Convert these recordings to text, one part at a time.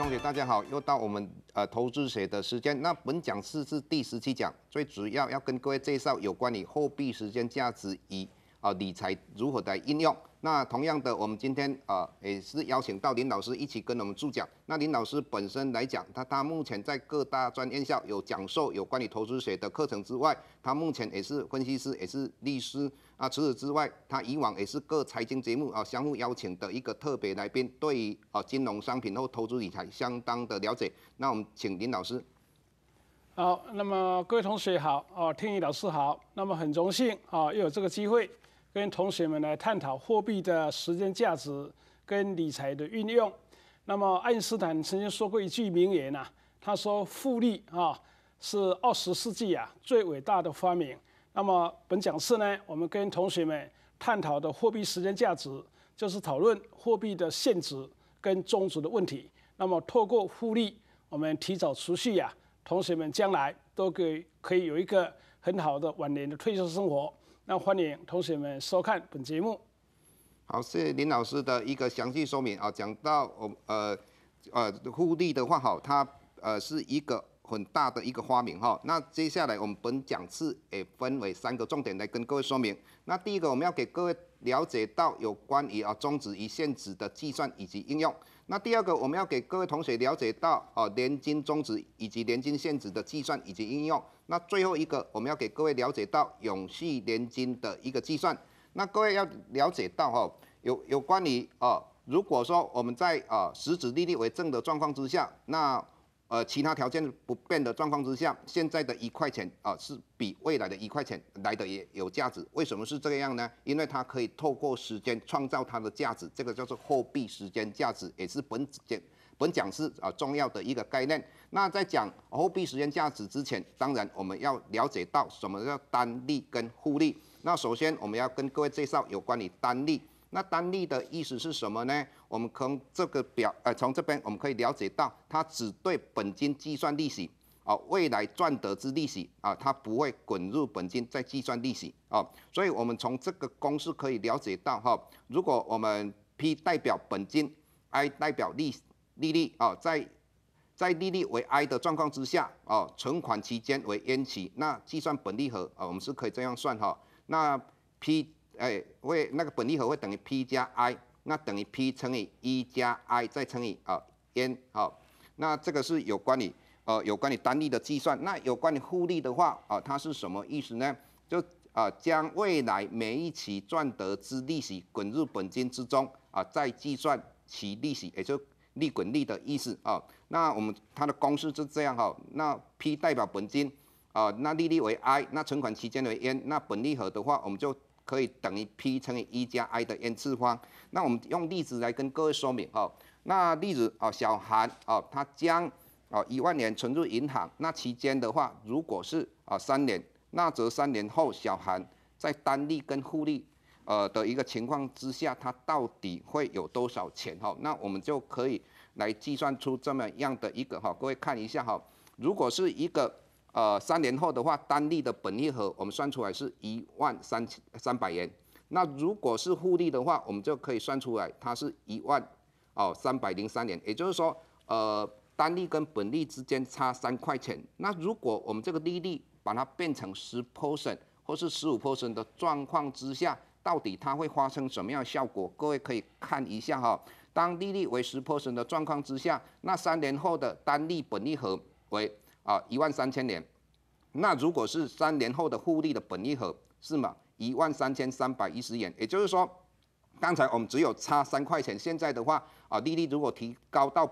同学，大家好，又到我们呃投资学的时间。那本讲是是第十七讲，最主要要跟各位介绍有关于货币时间价值以啊理财如何来应用。那同样的，我们今天啊也是邀请到林老师一起跟我们助讲。那林老师本身来讲，他他目前在各大专院校有讲授有关于投资学的课程之外，他目前也是分析师，也是律师啊。除此之外，他以往也是各财经节目啊相互邀请的一个特别来宾，对于啊金融商品或投资理财相当的了解。那我们请林老师。好，那么各位同学好啊，天一老师好。那么很荣幸啊，又有这个机会。跟同学们来探讨货币的时间价值跟理财的运用。那么，爱因斯坦曾经说过一句名言呐，他说：“复利啊是二十世纪啊最伟大的发明。”那么，本讲次呢，我们跟同学们探讨的货币时间价值，就是讨论货币的现值跟终值的问题。那么，透过复利，我们提早储蓄呀，同学们将来都给可以有一个很好的晚年的退休生活。那欢迎同学们收看本节目。好，谢谢林老师的一个详细说明啊，讲到我呃呃互利的话，好，它呃是一个。很大的一个发明哈，那接下来我们本讲次诶分为三个重点来跟各位说明。那第一个我们要给各位了解到有关于啊中值与现值的计算以及应用。那第二个我们要给各位同学了解到啊年金中值以及年金现值的计算以及应用。那最后一个我们要给各位了解到永续年金的一个计算。那各位要了解到哈有有关于啊如果说我们在啊实值利率为正的状况之下，那呃，其他条件不变的状况之下，现在的一块钱啊，是比未来的一块钱来的也有价值。为什么是这个样呢？因为它可以透过时间创造它的价值，这个叫做货币时间价值，也是本讲本讲是啊重要的一个概念。那在讲货币时间价值之前，当然我们要了解到什么叫单利跟互利。那首先我们要跟各位介绍有关于单利。那单利的意思是什么呢？我们从这个表，呃，从这边我们可以了解到，它只对本金计算利息，啊，未来赚得之利息，啊，它不会滚入本金再计算利息，啊，所以我们从这个公式可以了解到，哈，如果我们 P 代表本金，I 代表利利率，啊，在在利率为 I 的状况之下，啊，存款期间为 n 期，那计算本利和，啊，我们是可以这样算，哈，那 P，哎，会那个本利和会等于 P 加 I。那等于 P 乘以一加 I 再乘以啊 n 好，那这个是有关于呃有关于单利的计算。那有关于复利的话啊，它是什么意思呢？就啊将未来每一期赚得之利息滚入本金之中啊，再计算其利息，也就利滚利的意思啊。那我们它的公式是这样哈，那 P 代表本金啊，那利率为 I，那存款期间为 n，那本利和的话，我们就。可以等于 P 乘以一加 i 的 n 次方。那我们用例子来跟各位说明哦。那例子哦，小韩哦，他将哦一万元存入银行，那期间的话，如果是啊三年，那则三年后小韩在单利跟互利呃的一个情况之下，他到底会有多少钱哈？那我们就可以来计算出这么样的一个哈，各位看一下哈，如果是一个。呃，三年后的话，单利的本利和我们算出来是一万三千三百元。那如果是复利的话，我们就可以算出来，它是一万哦三百零三元。也就是说，呃，单利跟本利之间差三块钱。那如果我们这个利率把它变成十 percent 或是十五 percent 的状况之下，到底它会发生什么样效果？各位可以看一下哈，当利率为十 percent 的状况之下，那三年后的单利本利和为。啊，一万三千年，那如果是三年后的复利的本利和是吗？一万三千三百一十元，也就是说，刚才我们只有差三块钱，现在的话，啊，利率如果提高到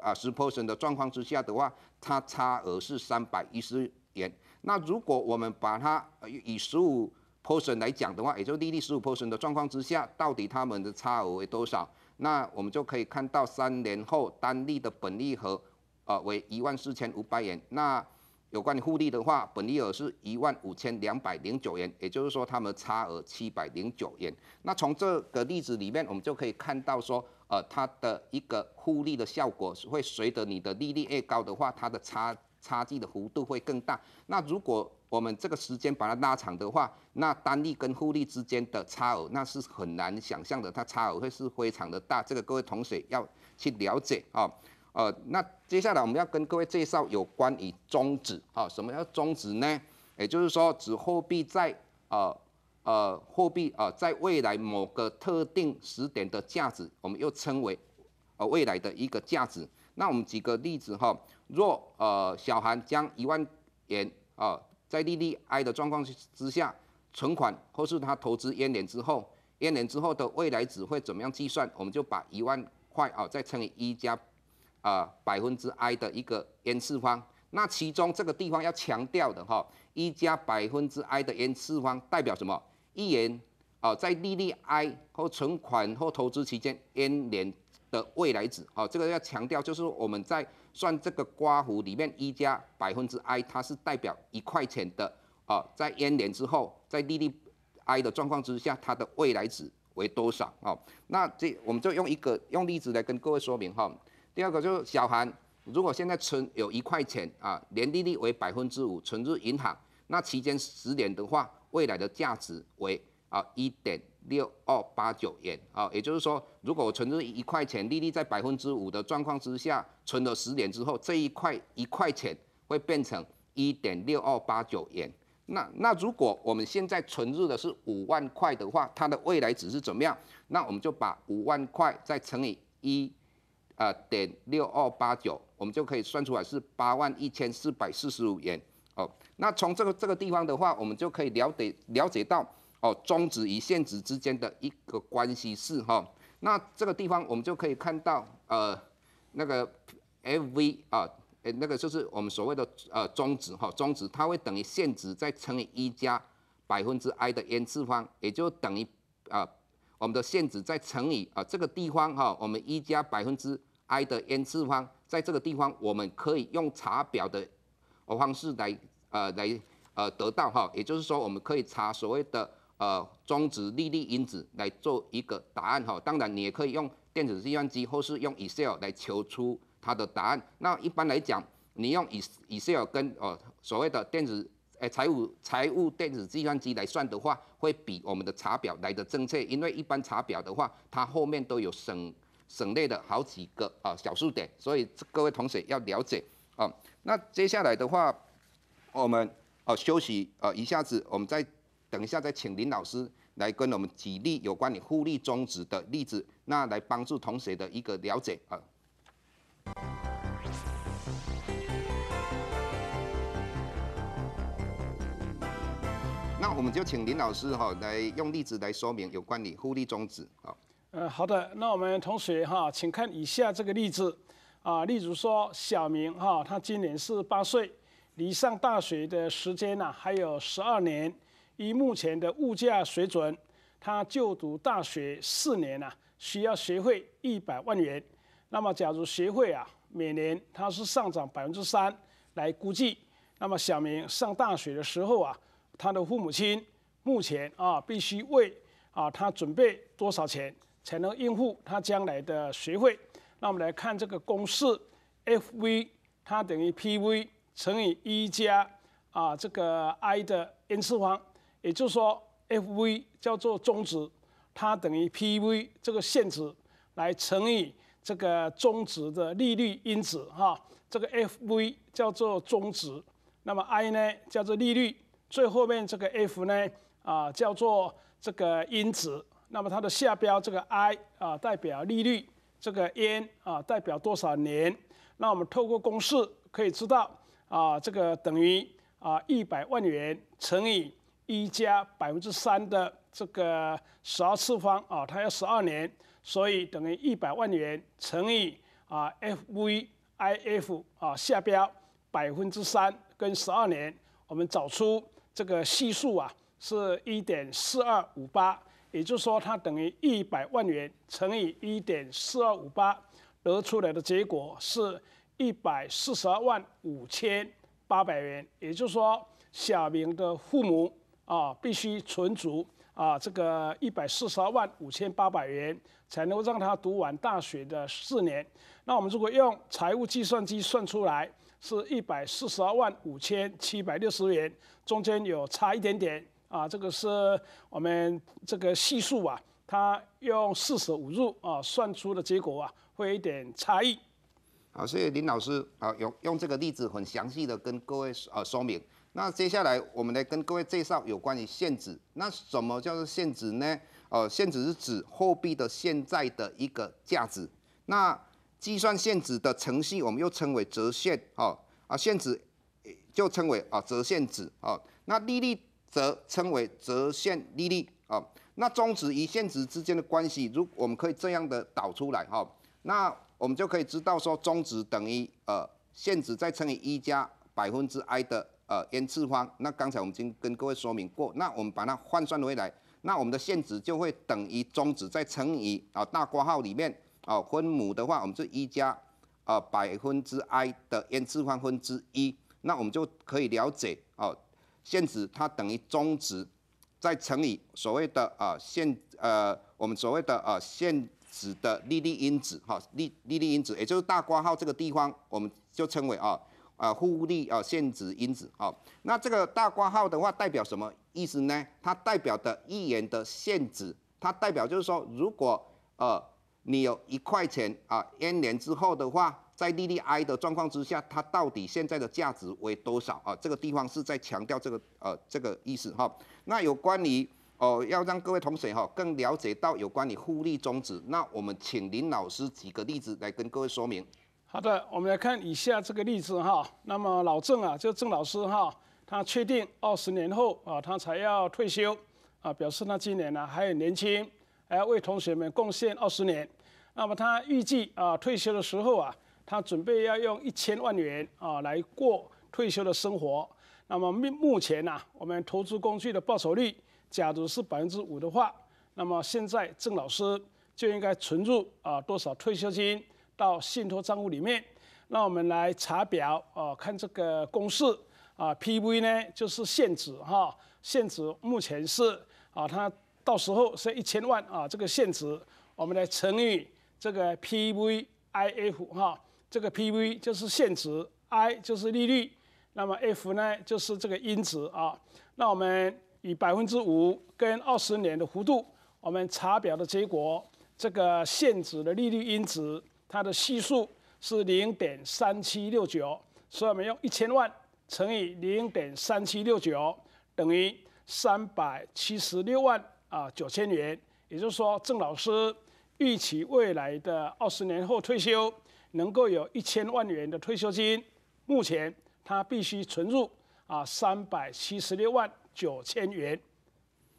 啊十 percent 的状况之下的话，它差额是三百一十元。那如果我们把它以十五 percent 来讲的话，也就是利率十五 percent 的状况之下，到底他们的差额为多少？那我们就可以看到三年后单利的本利和。呃为一万四千五百元。那有关于复利的话，本利额是一万五千两百零九元，也就是说，他们差额七百零九元。那从这个例子里面，我们就可以看到说，呃，它的一个复利的效果会随着你的利率越高的话，它的差差距的幅度会更大。那如果我们这个时间把它拉长的话，那单利跟复利之间的差额那是很难想象的，它差额会是非常的大。这个各位同学要去了解啊。呃，那接下来我们要跟各位介绍有关于终止啊，什么叫终止呢？也就是说，指货币在呃呃货币啊在未来某个特定时点的价值，我们又称为呃未来的一个价值。那我们举个例子哈，若呃小韩将一万元啊在利率 i 的状况之下存款或是他投资烟年之后，烟年之后的未来值会怎么样计算？我们就把一万块啊再乘以一加。啊，百分之 i 的一个 n 次方。那其中这个地方要强调的哈，一加百分之 i 的 n 次方代表什么？一元啊，在利率 i 或存款或投资期间 n 年的未来值啊，这个要强调，就是我们在算这个刮弧里面一加百分之 i，它是代表一块钱的啊，在 n 年之后，在利率 i 的状况之下，它的未来值为多少啊？那这我们就用一个用例子来跟各位说明哈。第二个就是小韩，如果现在存有一块钱啊，年利率为百分之五，存入银行，那期间十年的话，未来的价值为啊一点六二八九元啊，也就是说，如果我存入一块钱，利率在百分之五的状况之下，存了十年之后，这一块一块钱会变成一点六二八九元。那那如果我们现在存入的是五万块的话，它的未来值是怎么样？那我们就把五万块再乘以一。啊，点六二八九，我们就可以算出来是八万一千四百四十五元哦。那从这个这个地方的话，我们就可以了解了解到哦，中值与现值之间的一个关系式哈。那这个地方我们就可以看到呃，那个 FV 啊，呃，那个就是我们所谓的呃中值哈，中值它会等于现值再乘以一加百分之 i 的 n 次方，也就等于啊我们的现值再乘以啊这个地方哈，我们一加百分之。i 的 n 次方，在这个地方我们可以用查表的方式来呃来呃得到哈，也就是说我们可以查所谓的呃终值、利率因子来做一个答案哈。当然你也可以用电子计算机或是用 Excel 来求出它的答案。那一般来讲，你用 Ex Excel 跟哦所谓的电子诶财务财务电子计算机来算的话，会比我们的查表来的正确，因为一般查表的话，它后面都有省。省内的好几个啊小数点，所以各位同学要了解啊。那接下来的话，我们啊、休息呃一下子，我们再等一下再请林老师来跟我们举例有关于互利终止的例子，那来帮助同学的一个了解啊。那我们就请林老师哈来用例子来说明有关于互利终止啊。嗯，好的，那我们同学哈，请看以下这个例子啊，例如说小明哈，他今年是八岁，离上大学的时间呢还有十二年，以目前的物价水准，他就读大学四年呢需要学费一百万元。那么，假如学费啊每年它是上涨百分之三来估计，那么小明上大学的时候啊，他的父母亲目前啊必须为啊他准备多少钱？才能应付他将来的学费。那我们来看这个公式，FV 它等于 PV 乘以一加啊这个 i 的 n 次方，也就是说 FV 叫做中值，它等于 PV 这个现值来乘以这个中值的利率因子哈。这个 FV 叫做中值，那么 i 呢叫做利率，最后面这个 F 呢啊叫做这个因子。那么它的下标这个 i 啊代表利率，这个 n 啊代表多少年？那我们透过公式可以知道啊，这个等于啊一百万元乘以一加百分之三的这个十二次方啊，它要十二年，所以等于一百万元乘以啊 FVIF 啊下标百分之三跟十二年，我们找出这个系数啊是一点四二五八。也就是说，它等于一百万元乘以一点四二五八，得出来的结果是一百四十二万五千八百元。也就是说，小明的父母啊，必须存足啊这个一百四十二万五千八百元，才能够让他读完大学的四年。那我们如果用财务计算机算出来，是一百四十二万五千七百六十元，中间有差一点点。啊，这个是我们这个系数啊，它用四舍五入啊算出的结果啊，会有一点差异。好，所以林老师啊，用用这个例子很详细的跟各位呃说明。那接下来我们来跟各位介绍有关于现值。那什么叫做现值呢？呃，现值是指货币的现在的一个价值。那计算现值的程序，我们又称为折现。哦啊，现值就称为啊折现值。哦，那利率。则称为折现利率啊。那中值与现值之间的关系，如我们可以这样的导出来哈，那我们就可以知道说，中值等于呃现值再乘以一加百分之 i 的呃 n 次方。那刚才我们已经跟各位说明过，那我们把它换算回来，那我们的现值就会等于中值再乘以啊大括号里面哦分母的话，我们是一加啊百分之 i 的 n 次方分之一。那我们就可以了解哦。现值它等于终值再乘以所谓的啊现呃我们所谓的啊现值的利率因子哈利利率因子也就是大括号这个地方我们就称为啊啊复利啊现值因子啊那这个大括号的话代表什么意思呢？它代表的一元的现值，它代表就是说如果呃你有一块钱啊 n 年之后的话。在 D D I 的状况之下，它到底现在的价值为多少啊？这个地方是在强调这个呃这个意思哈。那有关于哦，要让各位同学哈更了解到有关于互利终止，那我们请林老师举个例子来跟各位说明。好的，我们来看以下这个例子哈。那么老郑啊，就郑老师哈，他确定二十年后啊，他才要退休啊，表示他今年呢还很年轻，还要为同学们贡献二十年。那么他预计啊退休的时候啊。他准备要用一千万元啊来过退休的生活。那么目目前呢，我们投资工具的报酬率，假如是百分之五的话，那么现在郑老师就应该存入啊多少退休金到信托账户里面？那我们来查表啊，看这个公式啊，PV 呢就是现值哈，现值目前是啊，他到时候是一千万啊，这个现值，我们来乘以这个 PVIF 哈。这个 PV 就是现值，i 就是利率，那么 F 呢就是这个因子啊。那我们以百分之五跟二十年的幅度，我们查表的结果，这个现值的利率因子它的系数是零点三七六九，所以我们用一千万乘以零点三七六九等于三百七十六万啊九千元。也就是说，郑老师预期未来的二十年后退休。能够有一千万元的退休金，目前他必须存入啊三百七十六万九千元。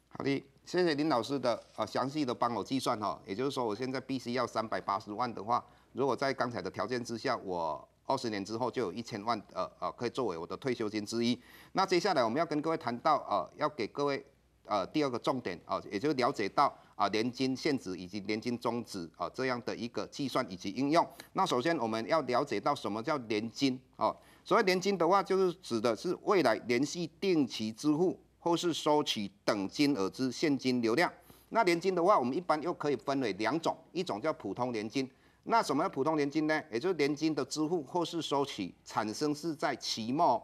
好的，谢谢林老师的呃详细的帮我计算哈，也就是说我现在必须要三百八十万的话，如果在刚才的条件之下，我二十年之后就有一千万，呃呃可以作为我的退休金之一。那接下来我们要跟各位谈到呃要给各位。呃，第二个重点啊，也就了解到啊，年金现值以及年金终值啊这样的一个计算以及应用。那首先我们要了解到什么叫年金啊？所谓年金的话，就是指的是未来连续定期支付或是收取等金额之现金流量。那年金的话，我们一般又可以分为两种，一种叫普通年金。那什么叫普通年金呢？也就是年金的支付或是收取产生是在期末。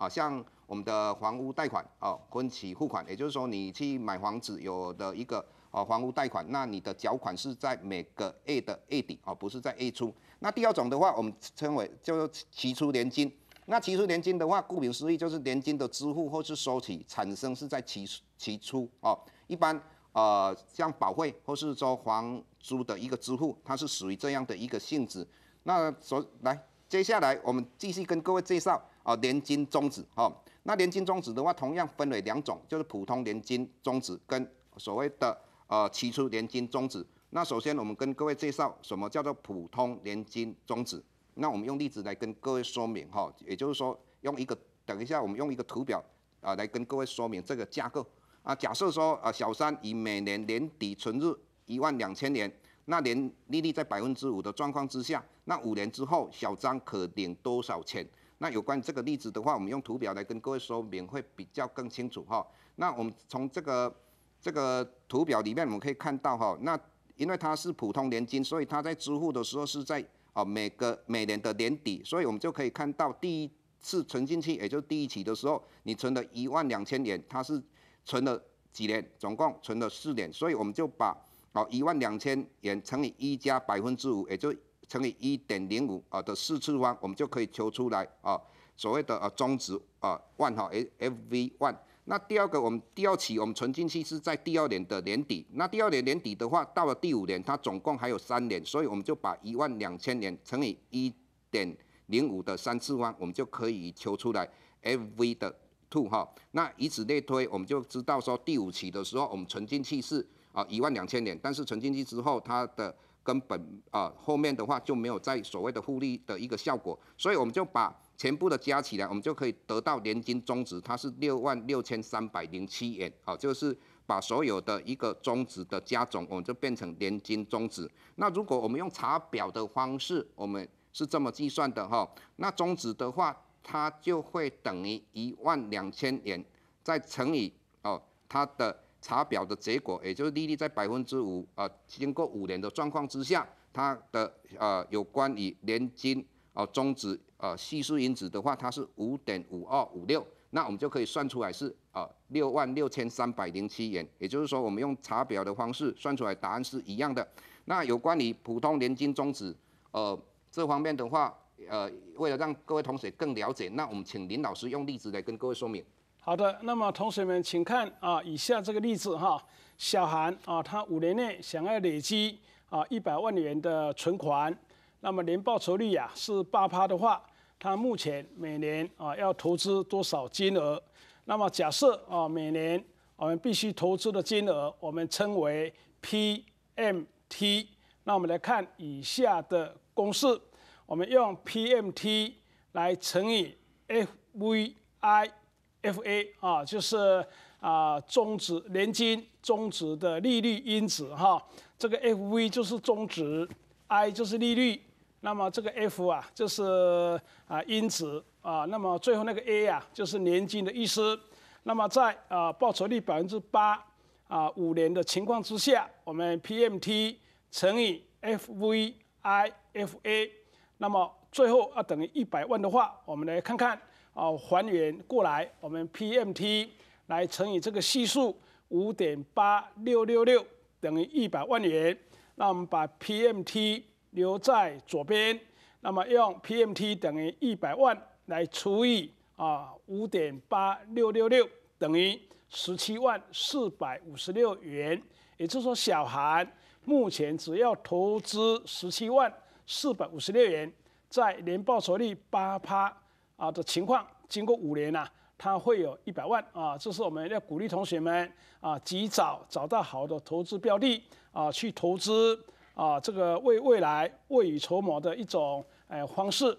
啊，像我们的房屋贷款，啊，分期付款，也就是说，你去买房子有的一个，啊房屋贷款，那你的缴款是在每个 A 的 A 底，啊，不是在 A 出。那第二种的话，我们称为叫做期初年金。那期初年金的话，顾名思义就是年金的支付或是收取产生是在期期初，哦，一般，呃，像保费或是说房租的一个支付，它是属于这样的一个性质。那所来，接下来我们继续跟各位介绍。啊，年金终止哈，那年金终止的话，同样分为两种，就是普通年金终止跟所谓的呃期初年金终止。那首先我们跟各位介绍什么叫做普通年金终止。那我们用例子来跟各位说明哈，也就是说用一个等一下我们用一个图表啊来跟各位说明这个架构啊。假设说呃小三以每年年底存入一万两千元，那年利率在百分之五的状况之下，那五年之后小张可领多少钱？那有关这个例子的话，我们用图表来跟各位说明会比较更清楚哈。那我们从这个这个图表里面我们可以看到哈，那因为它是普通年金，所以它在支付的时候是在哦每个每年的年底，所以我们就可以看到第一次存进去，也就是第一期的时候，你存了一万两千元，它是存了几年？总共存了四年，所以我们就把哦一万两千元乘以一加百分之五，也就乘以一点零五啊的四次方，我们就可以求出来啊所谓的啊中值啊万哈，F V one。那第二个我们第二期我们存进去是在第二年的年底，那第二年年底的话，到了第五年它总共还有三年，所以我们就把一万两千年乘以一点零五的三次方，我们就可以求出来 F V 的 two 哈。那以此类推，我们就知道说第五期的时候我们存进去是啊一万两千年，但是存进去之后它的根本啊，后面的话就没有在所谓的复利的一个效果，所以我们就把全部的加起来，我们就可以得到年金终值，它是六万六千三百零七元，好，就是把所有的一个终值的加总，我们就变成年金终值。那如果我们用查表的方式，我们是这么计算的哈，那终值的话，它就会等于一万两千元，再乘以哦它的。查表的结果，也就是利率在百分之五啊，经过五年的状况之下，它的呃有关于年金啊终止啊系数因子的话，它是五点五二五六，那我们就可以算出来是啊六万六千三百零七元，也就是说我们用查表的方式算出来答案是一样的。那有关于普通年金终止呃这方面的话，呃为了让各位同学更了解，那我们请林老师用例子来跟各位说明。好的，那么同学们，请看啊，以下这个例子哈，小韩啊，他五年内想要累积啊一百万元的存款，那么年报酬率啊是八的话，他目前每年啊要投资多少金额？那么假设啊每年我们必须投资的金额，我们称为 PMT。那我们来看以下的公式，我们用 PMT 来乘以 FV I。F A 啊，就是啊终值年金终值的利率因子哈，这个 F V 就是终值，I 就是利率，那么这个 F 啊就是啊因子啊，那么最后那个 A 啊就是年金的意思。那么在啊报酬率百分之八啊五年的情况之下，我们 P M T 乘以 F V I F A，那么最后要等于一百万的话，我们来看看。哦，还原过来，我们 PMT 来乘以这个系数五点八六六六，等于一百万元。那我们把 PMT 留在左边，那么用 PMT 等于一百万来除以啊五点八六六六，等于十七万四百五十六元。也就是说，小韩目前只要投资十七万四百五十六元，在年报酬率八趴。啊的情况，经过五年呢，它会有一百万啊。这是我们要鼓励同学们啊，及早找到好的投资标的啊，去投资啊，这个为未来未雨绸缪的一种哎方式。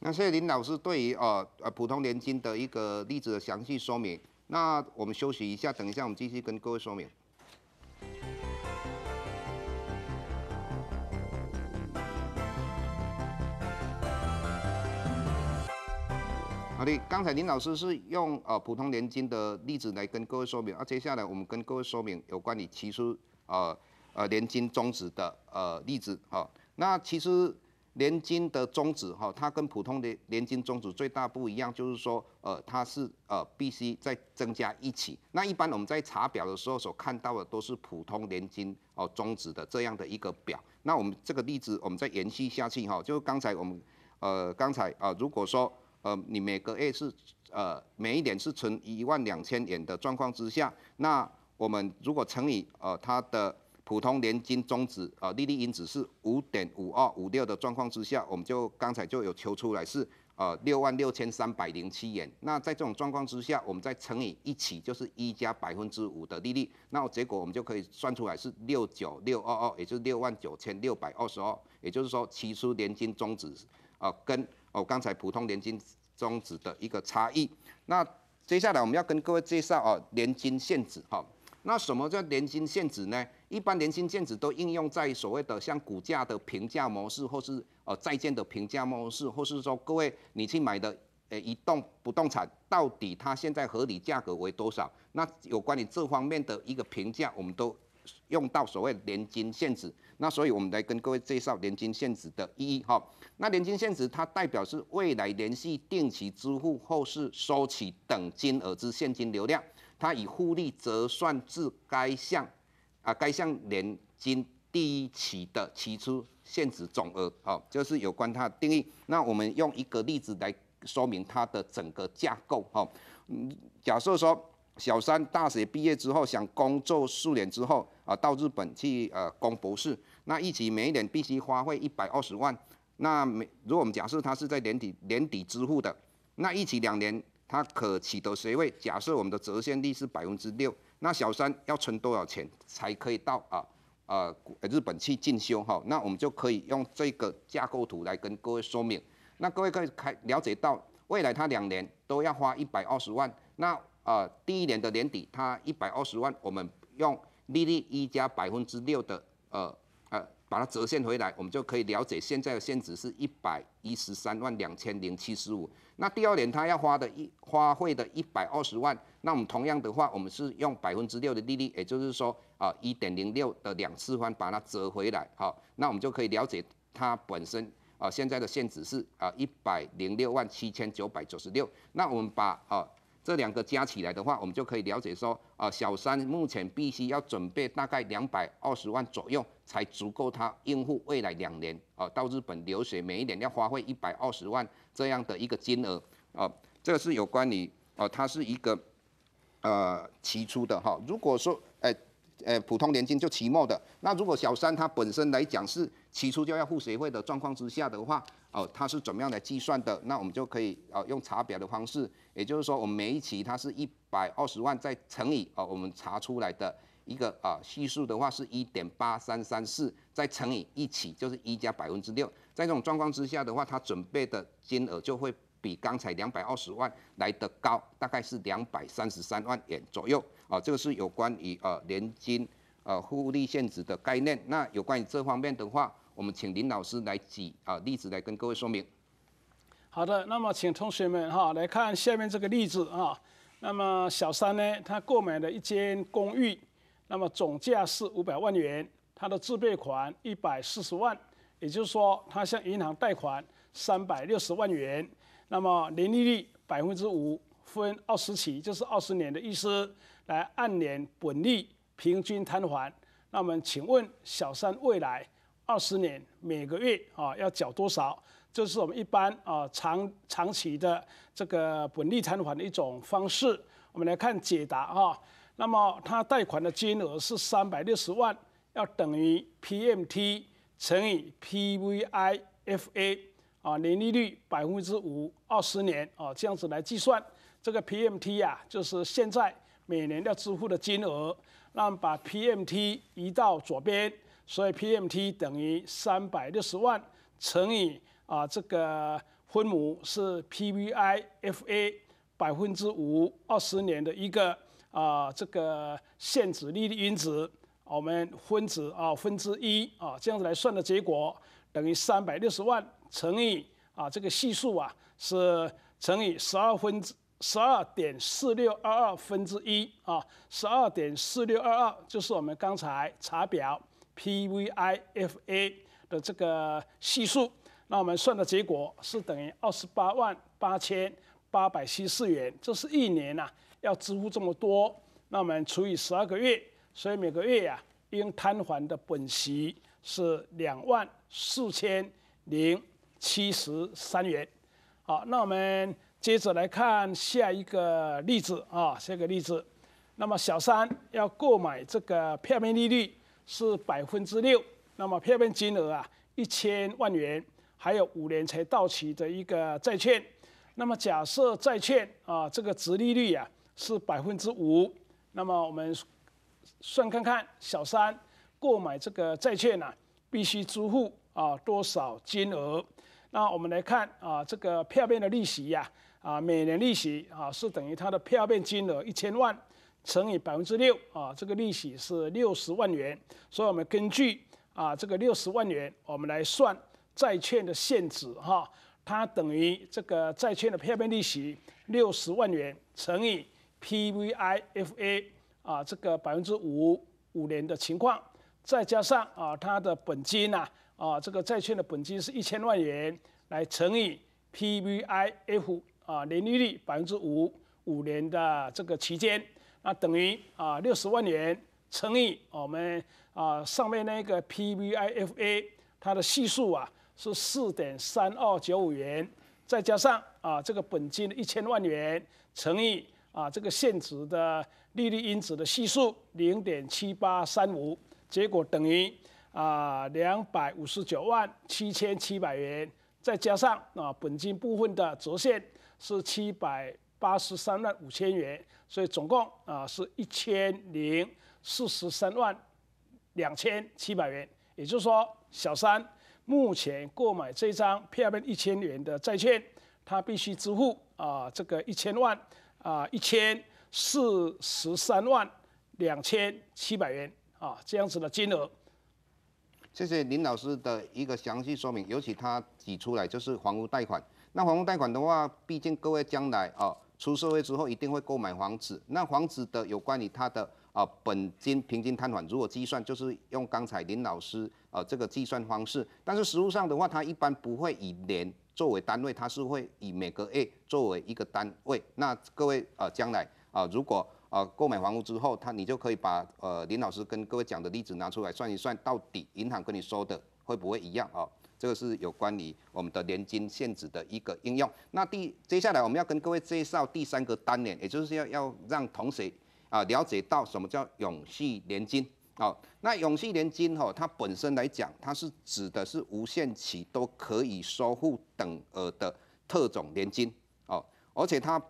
那谢谢林老师对于啊呃普通年金的一个例子的详细说明。那我们休息一下，等一下我们继续跟各位说明。好的，刚才林老师是用呃普通年金的例子来跟各位说明，啊，接下来我们跟各位说明有关于提出呃呃年金终止的呃例子，哈，那其实年金的终止，哈，它跟普通的年金终止最大不一样，就是说呃它是呃必须再增加一起，那一般我们在查表的时候所看到的都是普通年金哦终止的这样的一个表，那我们这个例子我们再延续下去，哈，就是刚才我们呃刚才啊如果说。呃，你每个月是呃每一年是存一万两千元的状况之下，那我们如果乘以呃它的普通年金终值呃利率因子是五点五二五六的状况之下，我们就刚才就有求出来是呃六万六千三百零七元。那在这种状况之下，我们再乘以一起就是一加百分之五的利率，那结果我们就可以算出来是六九六二二，也就是六万九千六百二十二。也就是说，起初年金终值呃跟哦，刚才普通年金终止的一个差异。那接下来我们要跟各位介绍哦，年金限值哈。那什么叫年金限值呢？一般年金限值都应用在所谓的像股价的评价模式，或是呃债券的评价模式，或是说各位你去买的呃一栋不动产，到底它现在合理价格为多少？那有关你这方面的一个评价，我们都用到所谓年金限值。那所以，我们来跟各位介绍年金现值的意义哈。那年金现值它代表是未来连续定期支付后，是收取等金额之现金流量，它以复利折算至该项啊该项年金第一期的期初现值总额。好，就是有关它的定义。那我们用一个例子来说明它的整个架构哈。嗯，假设说小三大学毕业之后想工作四年之后啊，到日本去呃攻博士。那一期每一年必须花费一百二十万，那每如果我们假设他是在年底年底支付的，那一期两年他可取得学位，假设我们的折现率是百分之六，那小三要存多少钱才可以到啊呃，日本去进修哈？那我们就可以用这个架构图来跟各位说明，那各位可以开了解到未来他两年都要花一百二十万，那呃第一年的年底他一百二十万，我们用利率一加百分之六的呃。把它折现回来，我们就可以了解现在的现值是一百一十三万两千零七十五。那第二年他要花的一花费的一百二十万，那我们同样的话，我们是用百分之六的利率，也就是说啊一点零六的两次方把它折回来，好，那我们就可以了解它本身啊现在的现值是啊一百零六万七千九百九十六。那我们把啊。这两个加起来的话，我们就可以了解说，啊，小三目前必须要准备大概两百二十万左右，才足够他应付未来两年，啊，到日本留学每一年要花费一百二十万这样的一个金额，啊，这个是有关你，啊，他是一个，呃，提出的哈，如果说，哎。呃，普通年金就期末的。那如果小三他本身来讲是起初就要付学会的状况之下的话，哦，他是怎么样来计算的？那我们就可以啊用查表的方式，也就是说我们每一期它是一百二十万再乘以呃我们查出来的一个啊系数的话是一点八三三四，再乘以一起就是一加百分之六，在这种状况之下的话，他准备的金额就会。比刚才两百二十万来的高，大概是两百三十三万元左右啊。这个是有关于呃年金呃复利限值的概念。那有关于这方面的话，我们请林老师来举啊例子来跟各位说明。好的，那么请同学们哈来看下面这个例子啊。那么小三呢，他购买了一间公寓，那么总价是五百万元，他的自备款一百四十万，也就是说他向银行贷款三百六十万元。那么年利率百分之五，分二十期，就是二十年的意思，来按年本利平均摊还。那么请问小三未来二十年每个月啊要缴多少？这是我们一般啊长长期的这个本利摊还的一种方式。我们来看解答啊。那么他贷款的金额是三百六十万，要等于 PMT 乘以 PVIFA。啊，年利率百分之五，二十年，啊，这样子来计算，这个 PMT 啊，就是现在每年要支付的金额。那把 PMT 移到左边，所以 PMT 等于三百六十万乘以啊，这个分母是 PVIFA 百分之五二十年的一个啊，这个现值利率因子。我们分子啊分之一啊，这样子来算的结果等于三百六十万。乘以啊，这个系数啊是乘以十二分之十二点四六二二分之一啊，十二点四六二二就是我们刚才查表 P V I F A 的这个系数。那我们算的结果是等于二十八万八千八百七十四元，这是一年呐，要支付这么多。那我们除以十二个月，所以每个月呀，应摊还的本息是两万四千零。七十三元，好，那我们接着来看下一个例子啊，下一个例子。那么小三要购买这个票面利率是百分之六，那么票面金额啊一千万元，还有五年才到期的一个债券。那么假设债券啊这个值利率啊是百分之五，那么我们算看看小三购买这个债券呢，必须支付啊多少金额？那我们来看啊，这个票面的利息呀，啊，每年利息啊是等于它的票面金额一千万乘以百分之六啊，这个利息是六十万元。所以我们根据啊这个六十万元，我们来算债券的现值哈，它等于这个债券的票面利息六十万元乘以 PVIFA 啊这个百分之五五年的情况，再加上啊它的本金呐。啊，这个债券的本金是一千万元，来乘以 P V I F 啊，年利率百分之五，五年的这个期间，那等于啊六十万元乘以我们啊上面那个 P V I F A 它的系数啊是四点三二九五元，再加上啊这个本金的一千万元乘以啊这个现值的利率因子的系数零点七八三五，结果等于。啊，两百五十九万七千七百元，再加上啊本金部分的折现是七百八十三万五千元，所以总共啊是一千零四十三万两千七百元。也就是说，小三目前购买这张 PMN 一千元的债券，他必须支付啊这个一千万啊一千四十三万两千七百元啊这样子的金额。谢谢林老师的一个详细说明，尤其他提出来就是房屋贷款。那房屋贷款的话，毕竟各位将来啊出社会之后一定会购买房子，那房子的有关于它的啊本金平均摊还，如果计算就是用刚才林老师呃这个计算方式，但是实物上的话，它一般不会以年作为单位，它是会以每个月作为一个单位。那各位啊将来啊如果啊，购买房屋之后，他你就可以把呃林老师跟各位讲的例子拿出来算一算，到底银行跟你说的会不会一样啊？这个是有关于我们的年金限制的一个应用。那第接下来我们要跟各位介绍第三个单年，也就是要要让同学啊了解到什么叫永续年金啊。那永续年金哈，它本身来讲，它是指的是无限期都可以收付等额的特种年金哦，而且它。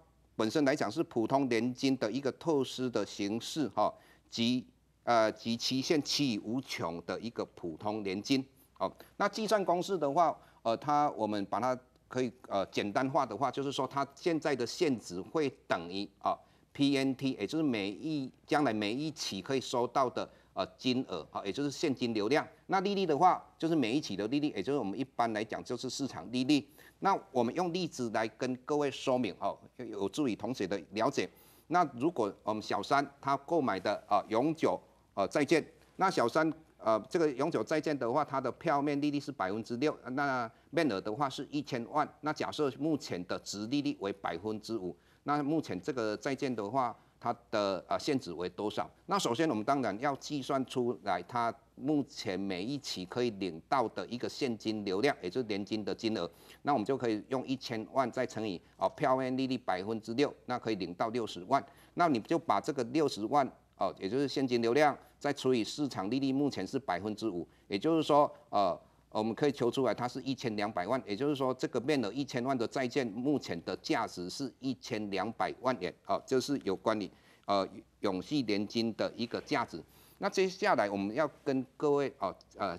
本身来讲是普通年金的一个透支的形式哈，及呃及期限期无穷的一个普通年金哦。那计算公式的话，呃，它我们把它可以呃简单化的话，就是说它现在的现值会等于啊 PNT，也就是每一将来每一期可以收到的。呃金额啊，也就是现金流量。那利率的话，就是每一期的利率，也就是我们一般来讲就是市场利率。那我们用例子来跟各位说明，哦，有助于同学的了解。那如果我们小三他购买的啊永久呃债券，那小三呃这个永久债券的话，它的票面利率是百分之六，那面额的话是一千万。那假设目前的值利率为百分之五，那目前这个债券的话。它的啊限值为多少？那首先我们当然要计算出来，它目前每一期可以领到的一个现金流量，也就是年金的金额。那我们就可以用一千万再乘以哦票面利率百分之六，那可以领到六十万。那你就把这个六十万哦，也就是现金流量再除以市场利率，目前是百分之五，也就是说呃。我们可以求出来，它是一千两百万，也就是说，这个面额一千万的债券目前的价值是一千两百万元，啊，就是有关于呃永续年金的一个价值。那接下来我们要跟各位哦呃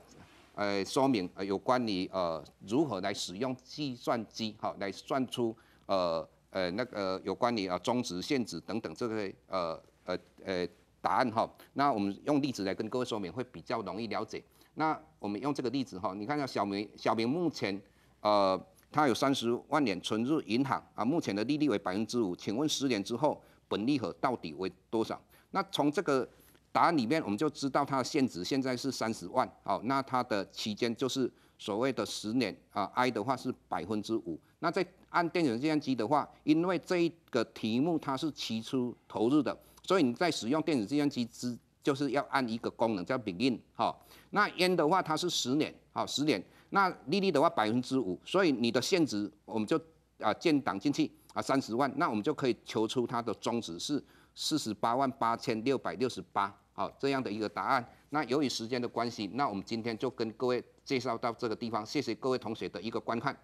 呃说明，呃有关于呃如何来使用计算机，好来算出呃呃那个有关于啊终值、限值等等这些呃呃呃答案哈。那我们用例子来跟各位说明，会比较容易了解。那我们用这个例子哈，你看一下小明，小明目前，呃，他有三十万点存入银行啊，目前的利率为百分之五，请问十年之后本利和到底为多少？那从这个答案里面，我们就知道它的现值现在是三十万，好，那它的期间就是所谓的十年啊，i 的话是百分之五。那在按电子计算机的话，因为这一个题目它是期初投入的，所以你在使用电子计算机之就是要按一个功能叫 begin，哈，那烟 n 的话它是十年，好十年，那利率的话百分之五，所以你的现值我们就啊建档进去啊三十万，那我们就可以求出它的终值是四十八万八千六百六十八，好这样的一个答案。那由于时间的关系，那我们今天就跟各位介绍到这个地方，谢谢各位同学的一个观看。